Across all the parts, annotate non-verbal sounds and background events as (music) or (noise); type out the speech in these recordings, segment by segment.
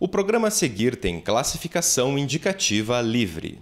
O programa a seguir tem classificação indicativa livre.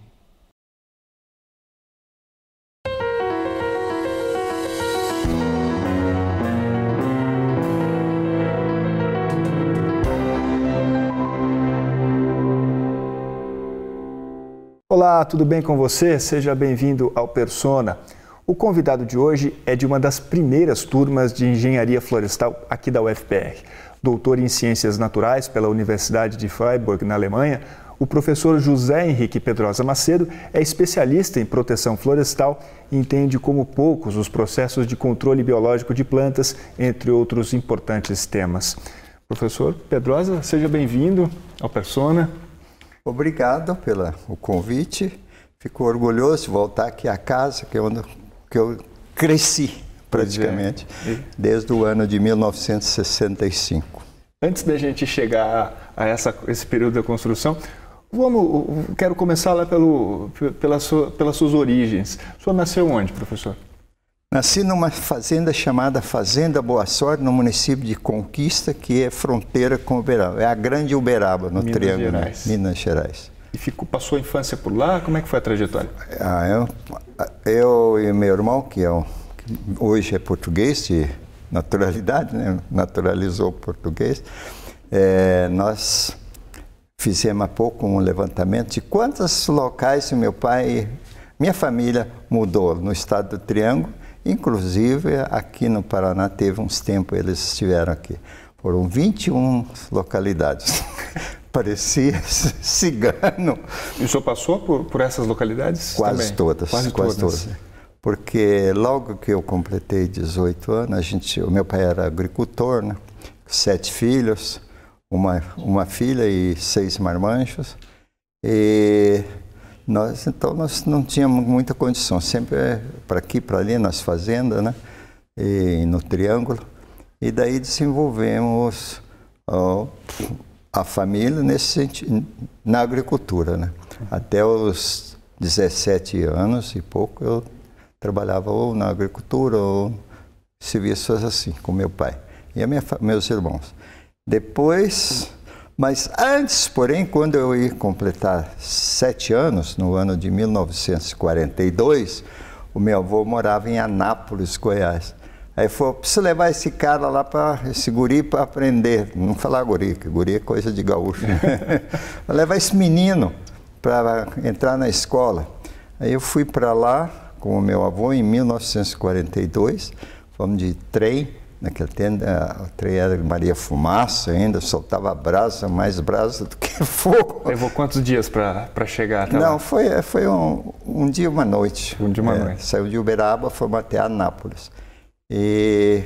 Olá, tudo bem com você? Seja bem-vindo ao Persona. O convidado de hoje é de uma das primeiras turmas de engenharia florestal aqui da UFPR doutor em Ciências Naturais pela Universidade de Freiburg, na Alemanha, o professor José Henrique Pedrosa Macedo é especialista em proteção florestal e entende como poucos os processos de controle biológico de plantas, entre outros importantes temas. Professor Pedrosa, seja bem-vindo ao Persona. Obrigado pelo convite. Fico orgulhoso de voltar aqui à casa, que é onde eu cresci praticamente, é. desde o ano de 1965. Antes da gente chegar a, essa, esse período da construção, vamos, quero começar lá pelo, pela sua, pelas suas origens. O senhor nasceu onde, professor? Nasci numa fazenda chamada Fazenda Boa Sorte, no município de Conquista, que é fronteira com Uberaba. É a Grande Uberaba, no Minas Triângulo, né? Gerais. Minas Gerais. E ficou, passou a infância por lá? Como é que foi a trajetória? Ah, eu, eu e meu irmão, que é um hoje é português de naturalidade, né? naturalizou o português, é, nós fizemos há pouco um levantamento de quantos locais meu pai, minha família mudou no estado do Triângulo, inclusive aqui no Paraná teve uns tempos eles estiveram aqui. Foram 21 localidades. (laughs) Parecia (laughs) cigano. E o senhor passou por, por essas localidades? Quase também? todas. Quase, quase todas. todas porque logo que eu completei 18 anos, a gente, o meu pai era agricultor, né? sete filhos, uma, uma filha e seis marmanjos. E nós, então, nós não tínhamos muita condição. Sempre é para aqui, para ali, nas fazendas, né? E no Triângulo. E daí desenvolvemos ó, a família nesse sentido, na agricultura, né? Até os 17 anos e pouco eu trabalhava ou na agricultura ou serviços assim, com meu pai e minha, meus irmãos. Depois, mas antes, porém, quando eu ia completar sete anos, no ano de 1942, o meu avô morava em Anápolis, Goiás. Aí falou, preciso levar esse cara lá para esse guri para aprender. Não falar guri, que guri é coisa de gaúcho. (laughs) levar esse menino para entrar na escola. Aí eu fui para lá, com o meu avô em 1942. Fomos de trem, naquele tempo o trem era Maria Fumaça ainda, soltava brasa, mais brasa do que (laughs) fogo. Levou quantos dias para chegar até Não, lá? foi, foi um, um dia e uma noite. Um dia uma é, noite. Saiu de Uberaba, fomos até Anápolis. E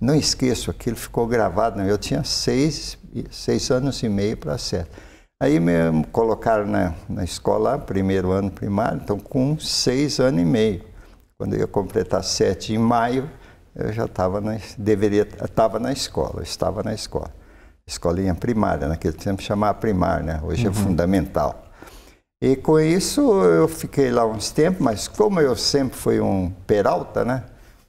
não esqueço, aquilo ficou gravado. Eu tinha seis, seis anos e meio para sete. Aí me colocaram na, na escola, primeiro ano primário, então com seis anos e meio. Quando eu ia completar sete em maio, eu já estava na, deveria, estava na escola, estava na escola. Escolinha primária, naquele tempo chamava primária, né? hoje é uhum. é fundamental. E com isso eu fiquei lá uns tempos, mas como eu sempre fui um peralta, né?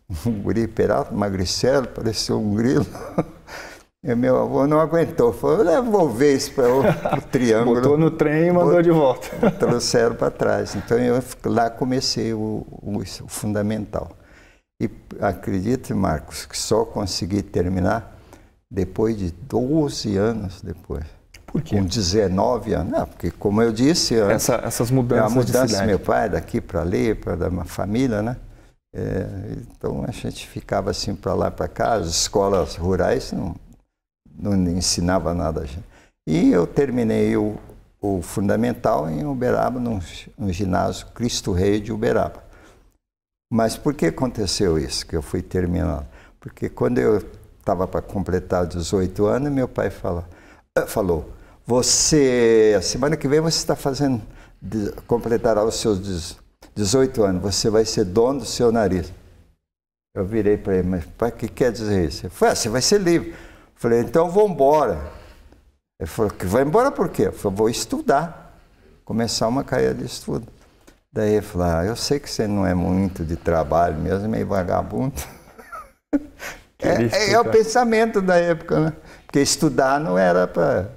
(laughs) Um guri peralta, magricelo, parecia um grilo. (laughs) E meu avô não aguentou, falou, vou ver isso para o (laughs) triângulo. Botou no trem e mandou de volta. (laughs) Trouxeram para trás. Então eu lá comecei o, o, o fundamental. E acredite, Marcos, que só consegui terminar depois de 12 anos depois. Por quê? Com 19 anos. Não, porque, como eu disse, Essa, essas mudanças. É a mudança do meu pai daqui para ali, para da minha família, né? É, então a gente ficava assim para lá para cá, as escolas rurais não, não ensinava nada. E eu terminei o, o fundamental em Uberaba, num, ginásio Cristo Rei de Uberaba. Mas por que aconteceu isso, que eu fui terminando? Porque quando eu estava para completar 18 anos, meu pai falou, eh, falou você, semana que vem você está fazendo, completará os seus 18 anos, você vai ser dono do seu nariz. Eu virei para ele, mas pai, o que quer dizer isso? Ele falou, ah, você vai ser livre. Falei, então vou embora. Ele falou, que vai embora por quê? Eu falei, vou estudar, começar uma carreira de estudo. Daí ele falou, ah, eu sei que você não é muito de trabalho mesmo, é meio vagabundo. (laughs) É, é, é, o pensamento da época, né? Porque estudar não era para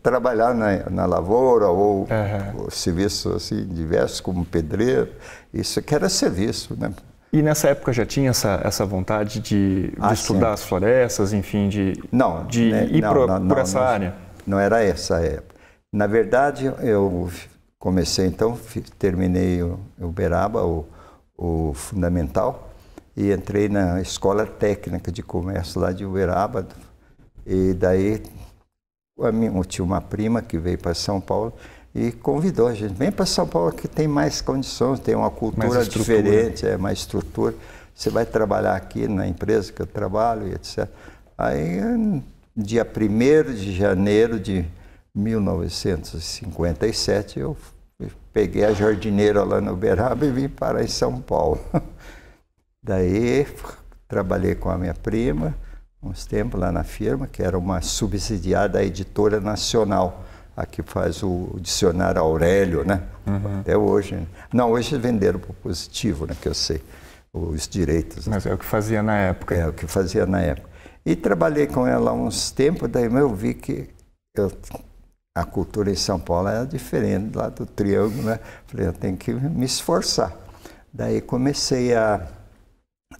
trabalhar na, na, lavoura ou, uhum. serviço assim diversos como pedreiro, isso que era serviço, né? E nessa época já tinha essa, essa vontade de, de ah, estudar sim. as florestas, enfim, de, não, de né, ir não, pro, não, por essa área? Não era essa época. Na verdade, eu comecei então, terminei o Uberaba, o, o fundamental, e entrei na Escola Técnica de Comércio lá de Uberaba. E daí a minha, tinha uma prima que veio para São Paulo e convidou a gente. Vem para São Paulo que tem mais condições, tem uma cultura diferente, né? é mais estrutura. Você vai trabalhar aqui na empresa que eu trabalho, etc. Aí, dia 1 de janeiro de 1957, eu peguei a jardineira lá no Uberaba e vim para em São Paulo. (laughs) Daí, trabalhei com a minha prima uns tempos lá na firma, que era uma subsidiária da editora nacional a que faz o dicionário Aurélio, né? Uhum. Até hoje. Não, hoje venderam para o positivo, né? Que eu sei, os direitos. Né? Mas é o que fazia na época. É o que fazia na época. E trabalhei com ela há uns tempos, daí eu vi que eu, a cultura em São Paulo era diferente lá do Triângulo, né? Falei, eu tenho que me esforçar. Daí comecei a,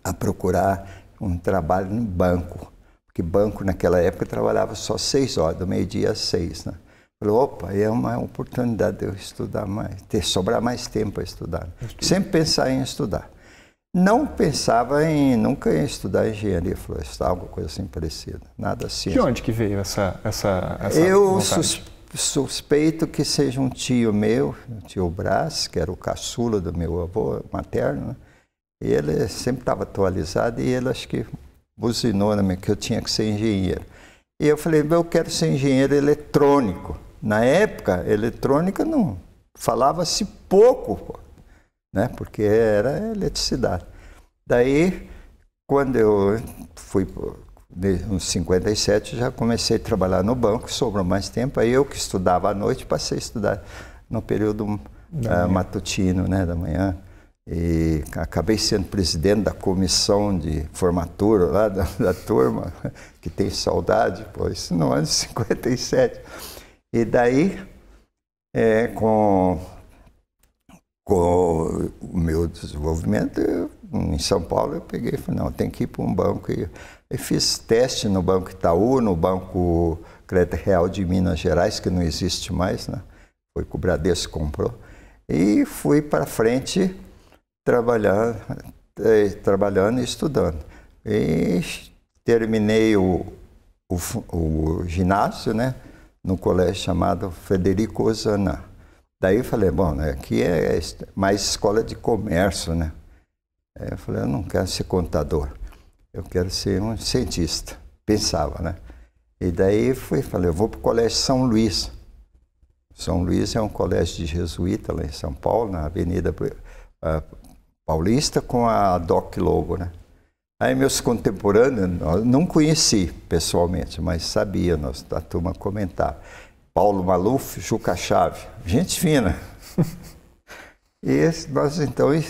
a procurar um trabalho no banco, porque banco naquela época trabalhava só seis horas, do meio-dia às seis, né? Falei, opa, é uma oportunidade de eu estudar mais, ter sobrar mais tempo para estudar. Uhum. Sempre pensar em estudar. Não pensava em, nunca em estudar engenharia florestal, alguma coisa assim parecida, nada assim. De onde que veio essa essa, essa Eu sus, suspeito que seja um tio meu, o tio Brás, que era o caçula do meu avô materno, né? e ele sempre estava atualizado e ele acho que buzinou na minha que eu tinha que ser engenheiro. E eu falei, eu quero ser engenheiro eletrônico. Na época, eletrônica não falava-se pouco, né? Porque era eletricidade. Daí, quando eu fui nos 57 já comecei a trabalhar no banco, sobrou mais tempo. Aí eu que estudava à noite passei a estudar no período uh, matutino, né, da manhã. E acabei sendo presidente da comissão de formatura lá da, da turma, (laughs) que tem saudade, pô, isso no ano é de 57. E daí, é, com, com o meu desenvolvimento, em São Paulo, eu peguei e falei, não, tem que ir para um banco. E, fiz teste no Banco Itaú, no Banco Crédito Real de Minas Gerais, que não existe mais, né? Foi que o Bradesco comprou. E fui para frente é, trabalhando e estudando. E terminei o, o, o ginásio, né? no colégio chamado Federico Osana. Daí eu falei, bom, né, aqui é mais escola de comércio, né? eu falei, eu não quero ser contador, eu quero ser um cientista. Pensava, né? E daí fui, falei, eu vou para o colégio São Luís. São Luís é um colégio de jesuíta lá em São Paulo, na Avenida ah, Paulista, com a Doc Lobo, né? Aí meus contemporâneos, não conheci pessoalmente, mas sabia, nós, a turma comentava. Paulo Maluf, Juca Chave, gente fina. (laughs) e nós então, eu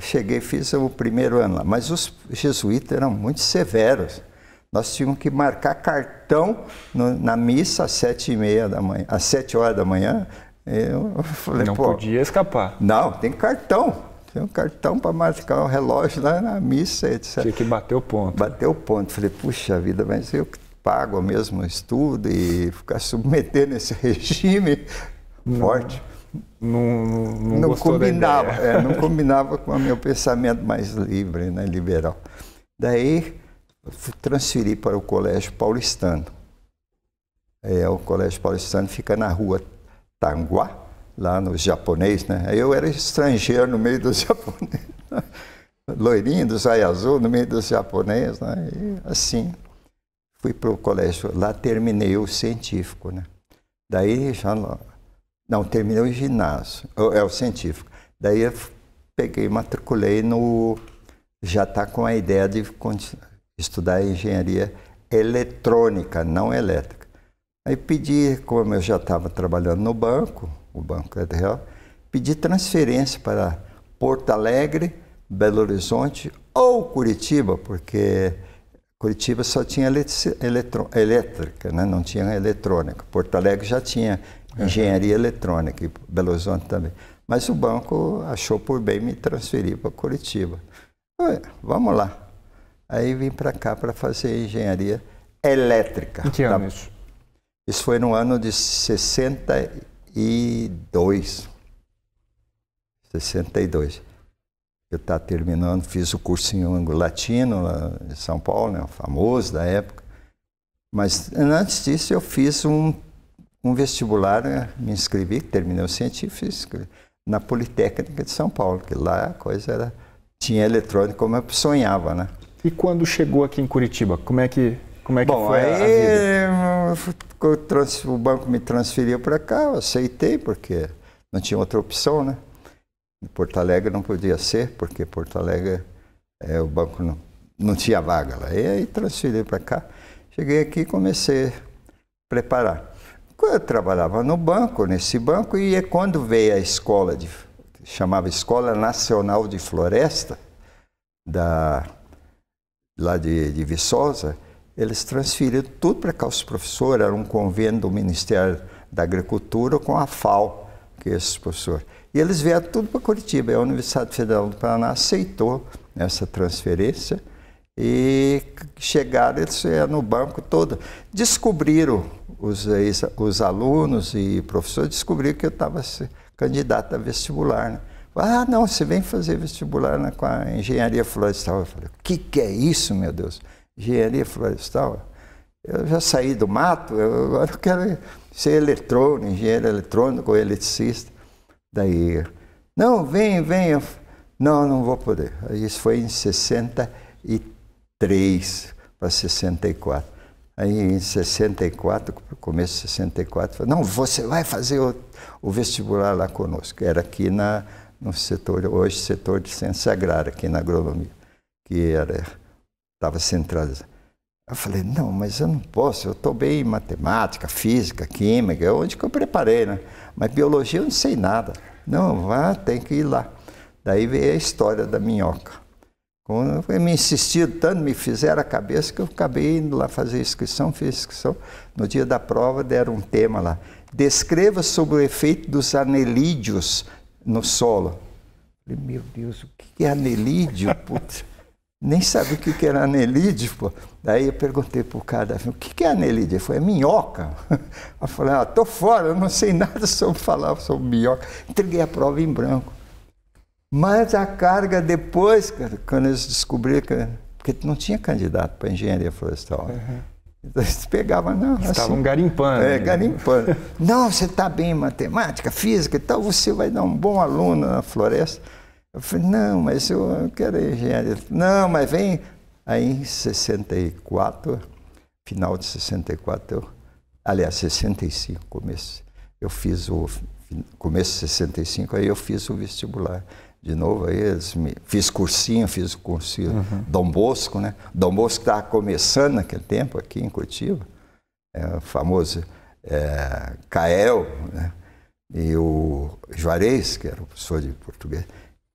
cheguei, fiz o primeiro ano lá. Mas os jesuítas eram muito severos. Nós tínhamos que marcar cartão no, na missa às sete e meia da manhã, às sete horas da manhã. Eu (laughs) falei, não podia escapar. Não, tem cartão tem um cartão para marcar o relógio lá na missa, etc. Tinha que bater o ponto. Bateu o ponto. Falei, puxa vida, mas eu pago mesmo estudo e ficar submetendo esse (laughs) regime não, forte. Não, não, não, não combinava, é, não (laughs) combinava com o meu pensamento mais livre, né, liberal. Daí transferi para o Colégio Paulistano. É, o Colégio Paulistano fica na rua Tanguá, lá nos japonês, né? Eu era estrangeiro no meio dos (laughs) japoneses, loirinho do saia azul no meio dos japoneses, né? E assim fui para o colégio, lá terminei o científico, né? Daí já não, não terminei o ginásio, é, é o científico. Daí eu peguei, matriculei no já está com a ideia de estudar engenharia eletrônica, não elétrica. Aí pedi, como eu já estava trabalhando no banco, o Banco Real, pedir transferência para Porto Alegre, Belo Horizonte ou Curitiba, porque Curitiba só tinha elétrica, né? não tinha eletrônica. Porto Alegre já tinha engenharia uhum. eletrônica e Belo Horizonte também. Mas o banco achou por bem me transferir para Curitiba. vamos lá. Aí vim para cá para fazer engenharia elétrica. Em que ano isso? Isso foi no ano de 60 62. 62. Eu estava tá terminando, fiz o cursinho anglo-latino em São Paulo, né, famoso da época. Mas antes disso eu fiz um, um vestibular, né, me inscrevi, terminei o científico na Politécnica de São Paulo, que lá a coisa era, tinha eletrônica como eu sonhava, né? E quando chegou aqui em Curitiba, como é que como é que Bom, foi aí, o banco me transferiu para cá, eu aceitei, porque não tinha outra opção, né? Em Porto Alegre não podia ser, porque Porto Alegre é, o banco não, não tinha vaga lá. E aí transferi para cá. Cheguei aqui e comecei a preparar. Eu trabalhava no banco, nesse banco, e é quando veio a escola, de, chamava Escola Nacional de Floresta, da, lá de, de Viçosa, eles transferiram tudo para Os Professor, era um convênio do Ministério da Agricultura com a FAO, que é esses professores. E eles vieram tudo para Curitiba, e a Universidade Federal do Paraná aceitou essa transferência e chegaram, eles no banco todo. Descobriram, os, os alunos e professores descobriram que eu estava candidato a vestibular. Né? Ah, não, você vem fazer vestibular né, com a engenharia florestal. Eu falei, o que, que é isso, meu Deus? engenharia florestal. Eu já saí do mato, eu, agora eu quero ser eletrônico, engenheiro eletrônico ou eletricista. Daí, não, vem, vem. Eu, não, não vou poder. Isso foi em 63 para 64. Aí em 64, começo de 64, falei, não, você vai fazer o, o, vestibular lá conosco. Era aqui na, no setor, hoje setor de ciência agrária, aqui na agronomia, que era estava centralizado. Eu falei, não, mas eu não posso, eu estou bem em matemática, física, química, onde que eu preparei, né? Mas biologia eu não sei nada. Não, vá, tem que ir lá. Daí veio a história da minhoca. Quando me insistiram tanto, me fizeram a cabeça que eu acabei indo lá fazer inscrição, fiz inscrição. No dia da prova deram um tema lá. Descreva sobre o efeito dos anelídeos no solo. Eu falei, meu Deus, o que é anelídeo? Putz. (laughs) nem sabia o que era anelide, pô. Daí eu perguntei pro cara, o que é anelide? Ele falou, é minhoca. (laughs) Eu falei, ah, tô fora, eu não sei nada sobre falar sobre minhoca. Entreguei a prova em branco. Mas a carga depois, quando eles descobriram que... Porque não tinha candidato para engenharia florestal. Uhum. Então, eles pegavam, não. Assim, Estavam garimpando. É, né? garimpando. não, você está bem em matemática, física e tal, você vai dar um bom aluno na floresta. Eu falei, não, mas eu quero engenharia. Não, mas vem. Aí em 64, final de 64, eu, aliás, 65, começo, eu fiz o. Começo de 65, aí eu fiz o vestibular. De novo, aí eles me, fiz cursinho, fiz o cursinho uhum. Dom Bosco, né? Dom Bosco estava tá começando naquele tempo aqui em Curitiba, é, o famoso é, Cael, né? e o Juarez, que era o professor de português.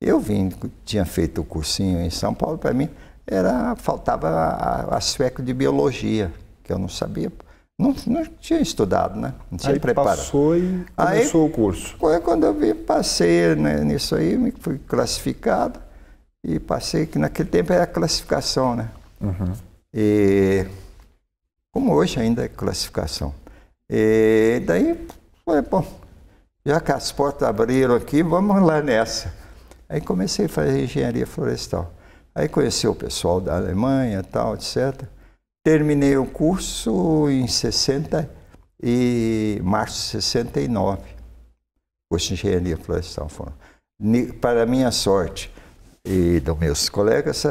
Eu vim, tinha feito o cursinho em São Paulo, para mim era faltava a, a sueco de biologia, que eu não sabia. Não, não tinha estudado, né? Não tinha aí preparado. passou e começou aí, o curso. Foi quando eu vi, passei né, nisso aí, fui classificado e passei, que naquele tempo era classificação, né? Uhum. E, como hoje ainda é classificação. E daí foi, bom, já que as portas abriram aqui, vamos lá nessa. Aí comecei a fazer engenharia florestal. Aí conheci o pessoal da Alemanha, tal, etc. Terminei o curso em 60 e março de 69. Curso de engenharia florestal. Para minha sorte e dos meus colegas,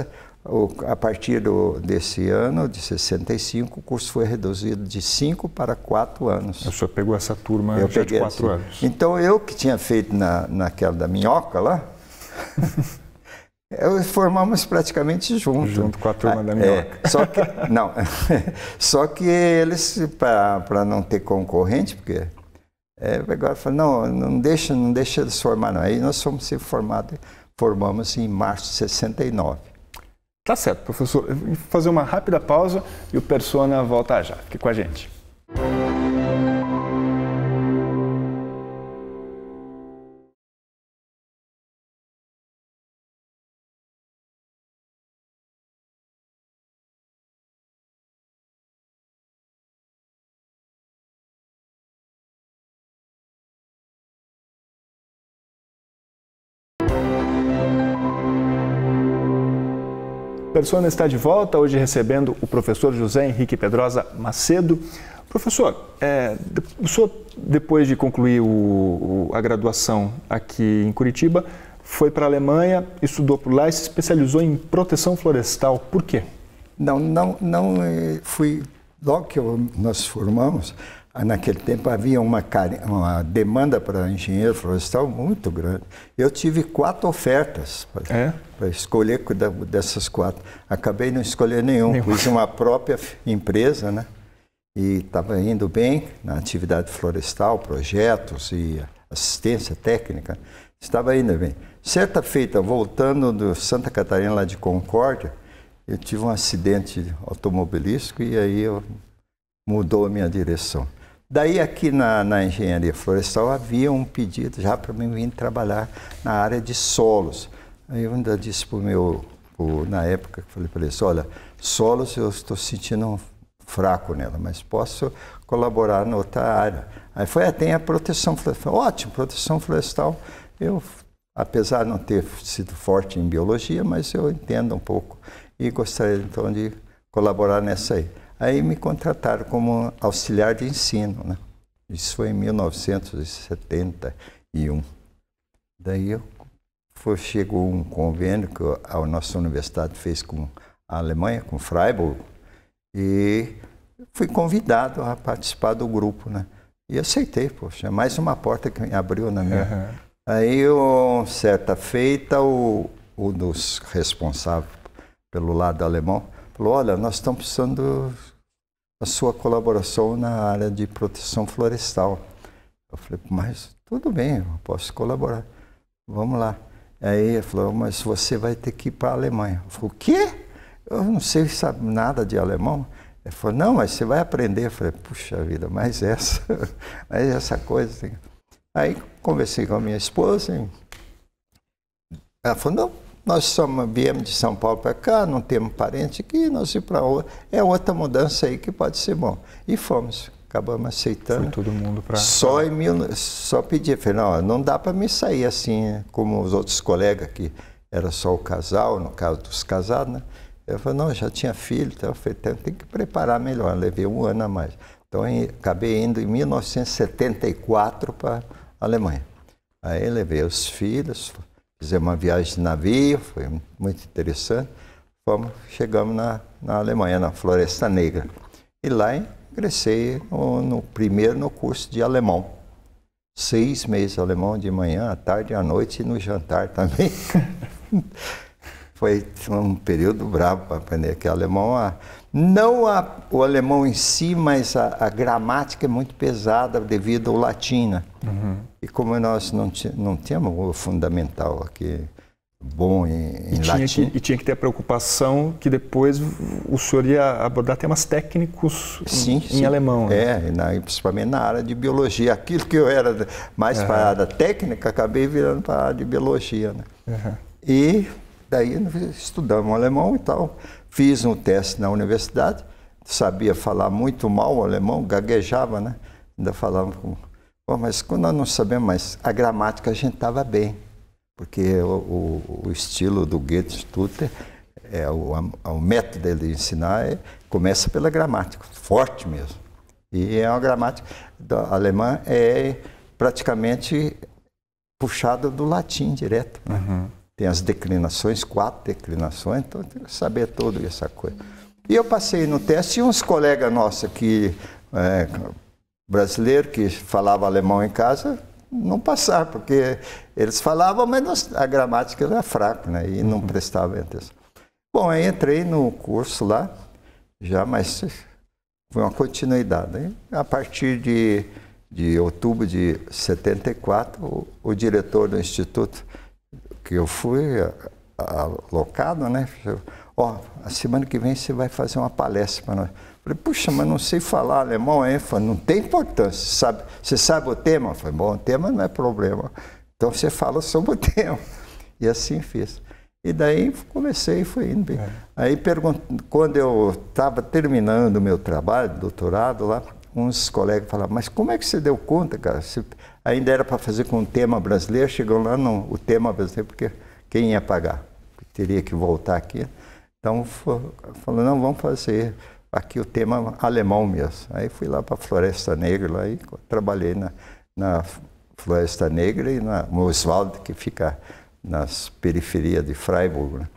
a partir do, desse ano, de 65, o curso foi reduzido de 5 para 4 anos. O senhor pegou essa turma eu já de 4 anos. Então, eu que tinha feito na, naquela da minhoca lá, é, formamos praticamente junto. Junto com a turma ah, da minha É, só que, (laughs) não, (laughs) só que eles, para não ter concorrente, porque é, agora fala não, não deixa, não deixa eles formar, não. Aí nós somos se formados, formamos em março de 69. Tá certo, professor. vou fazer uma rápida pausa e o Persona volta já. Fique com a gente. Persona está de volta, hoje recebendo o professor José Henrique Pedrosa Macedo. Professor, é, o senhor, depois de concluir o, a graduação aqui em Curitiba, foi para a Alemanha, estudou por lá e se especializou em proteção florestal. Por quê? Não, não, não eh, fui. Logo que eu, nós formamos, ah, naquele tempo havia uma, uma demanda para engenheiro florestal muito grande. Eu tive quatro ofertas para é? escolher dessas quatro. Acabei não escolhendo nenhum, nenhum. uma própria empresa, né? E estava indo bem na atividade florestal, projetos e assistência técnica. Estava indo bem. Certa feita, voltando do Santa Catarina, lá de Concórdia, eu tive um acidente automobilístico e aí eu mudou a minha direção. Daí aqui na, na, engenharia florestal havia um pedido já para mim vir trabalhar na área de solos. Eu ainda disse para o meu, pro, na época, falei para eles, olha, solos eu estou sentindo um fraco nela, mas posso colaborar em outra área. Aí foi, até tem a proteção florestal. Ótimo, proteção florestal. Eu, apesar de não ter sido forte em biologia, mas eu entendo um pouco e gostaria então de colaborar nessa aí. Aí me contrataram como auxiliar de ensino, né? Isso foi em 1971. Daí eu, foi, chegou um convênio que a nossa universidade fez com a Alemanha, com Freiburg, e fui convidado a participar do grupo, né? E aceitei, poxa, é mais uma porta que me abriu na minha. Uhum. Aí, um, certa feita, o, um dos responsáveis pelo lado alemão falou: Olha, nós estamos precisando a sua colaboração na área de proteção florestal. Eu falei, mas tudo bem, eu posso colaborar. Vamos lá. Aí ele falou, mas você vai ter que ir para a Alemanha. Eu falei, o quê? Eu não sei sabe nada de alemão. Ele falou, não, mas você vai aprender. Eu falei, puxa vida, mas (laughs) essa, mas essa coisa. Aí conversei com a minha esposa. E ela falou, não, nós somos, viemos de São Paulo para cá, não temos parente aqui, nós ir para outra. É outra mudança aí que pode ser bom. E fomos, acabamos aceitando. Foi todo mundo para. Só em mil, só pedi, falei, não, não dá para me sair assim, como os outros colegas que era só o casal, no caso dos casados, né? Eu falei, não, já tinha filho, então eu falei, tem, que preparar melhor, né? levei um ano a mais. Então acabei indo em 1974 para a Alemanha. Aí levei os filhos, Fizemos uma viagem de navio, foi muito interessante. Fomos, chegamos na, na Alemanha, na Floresta Negra. E lá ingressei no, no primeiro no curso de alemão. Seis meses alemão de manhã, à tarde, à noite e no jantar (laughs) também. foi um período bravo para aprender aqui alemão. A, não a, o alemão em si, mas a, a, gramática é muito pesada devido ao latina. Né? Uhum. E como nós não, não temos o fundamental aqui bom em, e latim. Que, e tinha que ter a preocupação que depois o senhor ia abordar temas técnicos sim, em, sim. em alemão. Né? É, na, principalmente na área de biologia. Aquilo que eu era mais uhum. para a área técnica, acabei virando para a área de biologia. Né? Uhum. E daí estudamos alemão e tal. Fiz um teste na universidade, sabia falar muito mal o alemão, gaguejava, né? Ainda falava com. Oh, mas quando nós não sabemos mais, a gramática a gente estava bem, porque o, o, o estilo do Goethe-Stutter, é, o, a, o método dele de ensinar é, começa pela gramática, forte mesmo. E é uma gramática alemã é praticamente puxada do latim direto. Né? Uhum tem as declinações, quatro declinações, então tem que saber tudo essa coisa. E eu passei no teste e uns colegas nossos aqui, é, brasileiro que falava alemão em casa, não passaram, porque eles falavam, mas a gramática era fraca, né? E não uhum. prestava atenção. Bom, aí entrei no curso lá, já, mas foi uma continuidade. A partir de, de outubro de 74, o, o diretor do Instituto que eu fui alocado, né? Ó, oh, a semana que vem você vai fazer uma palestra para nós. Falei, puxa, mas não sei falar alemão, hein? Falei, não tem importância, sabe? Você sabe o tema? Falei, bom, o tema não é problema. Então você fala sobre o (laughs) tema. E assim fiz. E daí comecei e fui indo bem. É. Aí quando eu estava terminando o meu trabalho, doutorado lá, uns colegas falavam, mas como é que você deu conta, cara? Você... ainda era para fazer com o tema brasileiro, chegou lá, não, o tema brasileiro, porque quem ia pagar? Teria que voltar aqui. Então, falou, não, vamos fazer aqui o tema alemão mesmo. Aí fui lá para a Floresta Negra, lá, e trabalhei na, na Floresta Negra e na Oswald, que fica nas periferias de Freiburg. Né?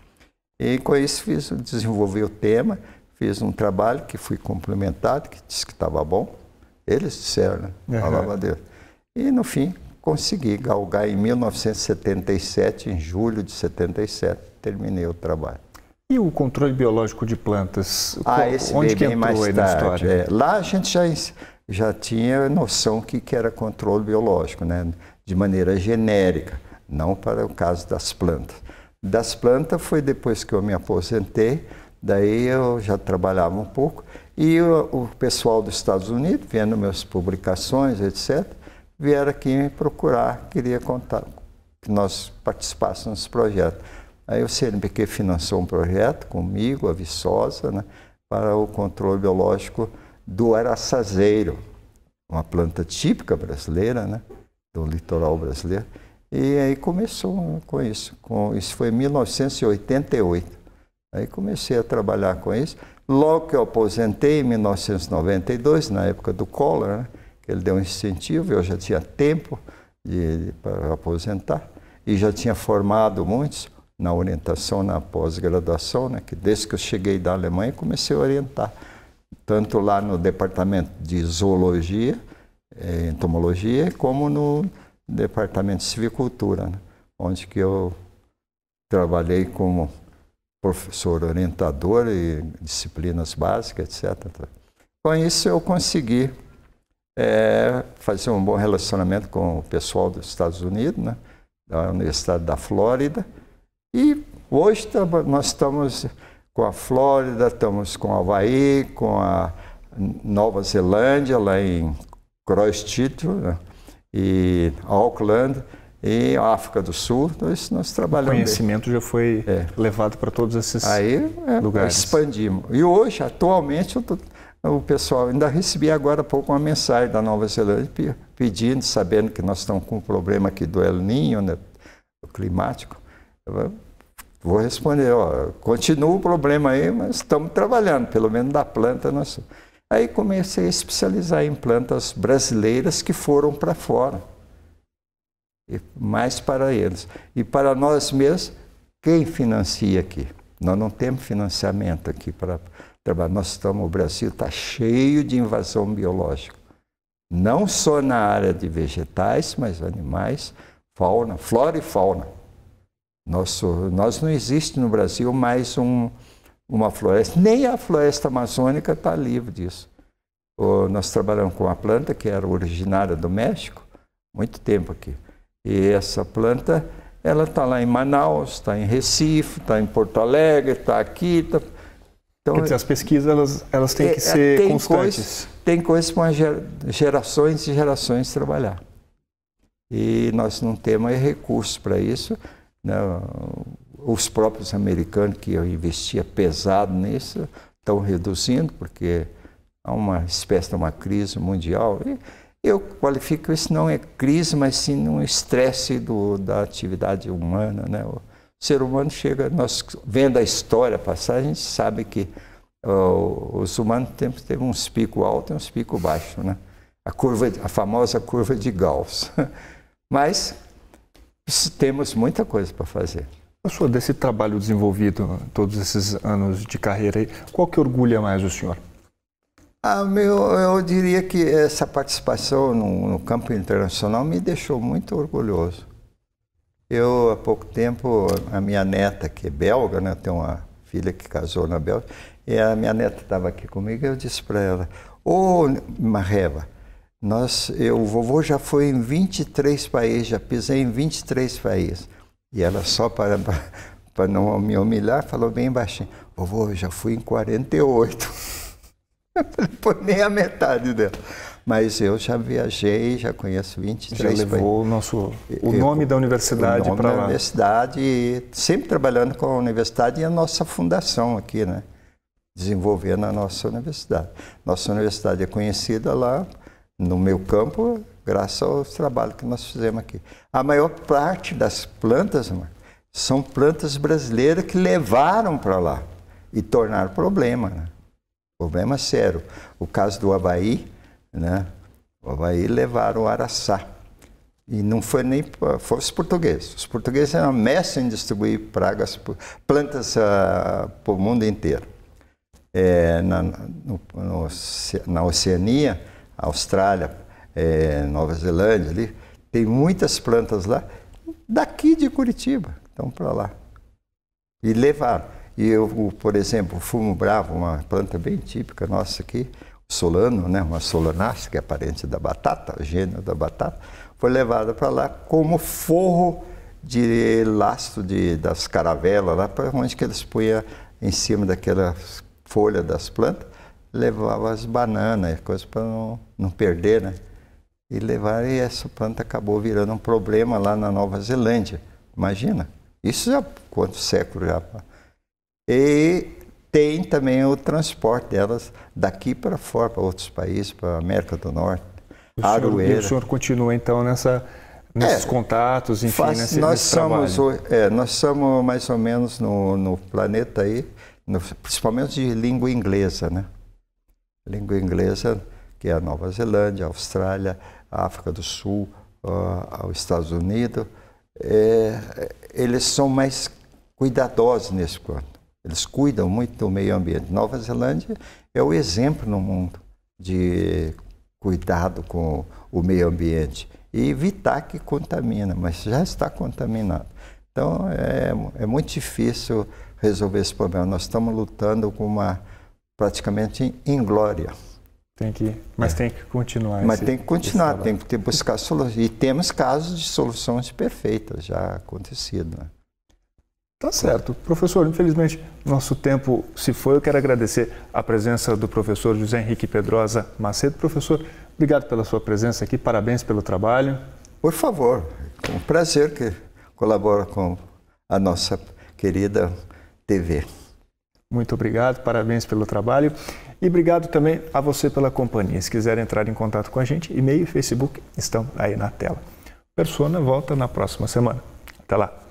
E com isso fiz, desenvolvi o tema Fiz um trabalho que fui complementado, que disse que estava bom. Eles disseram, né? Falava uhum. Deus. E no fim, consegui galgar em 1977, em julho de 77, terminei o trabalho. E o controle biológico de plantas? Ah, esse onde que entrou mais aí tarde, história? É. Lá a gente já, já tinha noção que, que era controle biológico, né? de maneira genérica, não para o caso das plantas. Das plantas foi depois que eu me aposentei, Daí eu já trabalhava um pouco. E o, o pessoal dos Estados Unidos, vendo minhas publicações, etc., vieram aqui me procurar, queria contar que nós participássemos desse projeto. Aí o CNPq financiou um projeto comigo, a Viçosa, né, para o controle biológico do araçazeiro, uma planta típica brasileira, né, do litoral brasileiro. E aí começou com isso. Com, isso foi em 1988. Aí comecei a trabalhar com isso. Logo que eu aposentei, em 1992, na época do Collor, né, ele deu um incentivo, eu já tinha tempo de, de, para aposentar e já tinha formado muitos na orientação, na pós-graduação, né, que desde que eu cheguei da Alemanha comecei a orientar, tanto lá no departamento de zoologia, eh, entomologia, como no departamento de civicultura, né, onde que eu trabalhei como professor orientador e disciplinas básicas, etc. Com isso eu consegui é, fazer um bom relacionamento com o pessoal dos Estados Unidos, né, da Universidade da Flórida. E hoje nós estamos com a Flórida, estamos com o Havaí, com a Nova Zelândia, lá em Cross né, e Auckland. E África do Sul, nós, então nós trabalhamos. O conhecimento já foi é. levado para todos esses aí, é, lugares. Expandimos. E hoje, atualmente, tô, o pessoal ainda recebi agora há pouco uma mensagem da Nova Zelândia pedindo, sabendo que nós estamos com um problema aqui do El Ninho, né, climático. Eu vou responder, ó, continua o problema aí, mas estamos trabalhando, pelo menos da planta nossa, Aí comecei a especializar em plantas brasileiras que foram para fora mais para eles. E para nós mesmos, quem financia aqui? Nós não temos financiamento aqui para trabalhar. Nós estamos, o Brasil está cheio de invasão biológica, não só na área de vegetais, mas animais, fauna, flora e fauna. Nosso, nós não existe no Brasil mais um, uma floresta, nem a floresta amazônica está livre disso. O, nós trabalhamos com uma planta que era originária do México, muito tempo aqui. E essa planta, ela está lá em Manaus, está em Recife, está em Porto Alegre, está aqui. Tá... Então, Quer dizer, as pesquisas elas, elas têm é, que é, ser tem constantes. Coisa, tem coisas para gerações e gerações trabalhar. E nós não temos recursos para isso. Né? Os próprios americanos que eu investia pesado nisso estão reduzindo, porque há uma espécie de uma crise mundial. E, eu qualifico isso não é crise, mas sim um estresse do, da atividade humana. Né? O ser humano chega, nós vendo a história passar, a gente sabe que oh, os humanos tempo teve uns picos altos e uns picos baixos. Né? A, curva, a famosa curva de Gauss. (laughs) mas temos muita coisa para fazer. Professor, desse trabalho desenvolvido todos esses anos de carreira, qual que orgulha mais o senhor? Ah, meu, eu diria que essa participação no, no, campo internacional me deixou muito orgulhoso. Eu, há pouco tempo, a minha neta, que é belga, né, tem uma filha que casou na Bélgica, e a minha neta estava aqui comigo, eu disse para ela, ô oh, Marreva, nós, eu, o vovô já foi em 23 países, já pisei em 23 países. E ela só para, (laughs) para não me humilhar, falou bem baixinho, vovô, eu já fui em 48. (laughs) Foi (laughs) nem a metade dela. Mas eu já viajei, já conheço 23 Já levou o, nosso, o eu, nome da universidade para lá. universidade, sempre trabalhando com a universidade e a nossa fundação aqui, né? Desenvolvendo a nossa universidade. Nossa universidade é conhecida lá, no meu campo, graças ao trabalho que nós fizemos aqui. A maior parte das plantas, mano, são plantas brasileiras que levaram para lá e tornaram problema, né? Problema sério. O caso do Havaí, né? O Havaí levaram o Araçá. E não foi nem foi os portugueses. Os portugueses eram mestres em distribuir pragas, plantas uh, ah, para o mundo inteiro. É, na, no, no, na Oceania, Austrália, é, Nova Zelândia, ali, tem muitas plantas lá, daqui de Curitiba, estão para lá. E levaram. E eu, por exemplo, fumo bravo, uma planta bem típica nossa aqui, solano, né, uma solanácea, que é parente da batata, gênero da batata, foi levada para lá como forro de lastro de, das caravelas, lá para onde que eles punham em cima daquela folha das plantas, levava as bananas, coisas para não, não perder, né? E levaram, e essa planta acabou virando um problema lá na Nova Zelândia. Imagina, isso já quantos séculos já e tem também o transporte delas daqui para fora, para outros países, para a América do Norte. O Arueira. Senhor, o senhor continua então nessa, nesses é, contatos, enfim, faz, nesse, nós nesse somos, é, nós somos mais ou menos no, no planeta aí, no, principalmente de língua inglesa, né? Língua inglesa, que é a Nova Zelândia, a Austrália, a África do Sul, uh, os Estados Unidos, é, eles são mais cuidadosos nesse quanto. Eles cuidam muito do meio ambiente. Nova Zelândia é o exemplo no mundo de cuidado com o meio ambiente e evitar que contamina, mas já está contaminado. Então é, é muito difícil resolver esse problema. Nós estamos lutando com uma praticamente inglória. Tem que, mas é. tem que continuar. Mas esse, tem que continuar, tem que buscar soluções. E temos casos de soluções perfeitas já acontecido. Né? Tá certo. Professor, infelizmente, nosso tempo se foi. Eu quero agradecer a presença do professor José Henrique Pedrosa Macedo. Professor, obrigado pela sua presença aqui, parabéns pelo trabalho. Por favor, é um prazer que colabora com a nossa querida TV. Muito obrigado, parabéns pelo trabalho. E obrigado também a você pela companhia. Se quiser entrar em contato com a gente, e-mail e Facebook estão aí na tela. Persona volta na próxima semana. Até lá.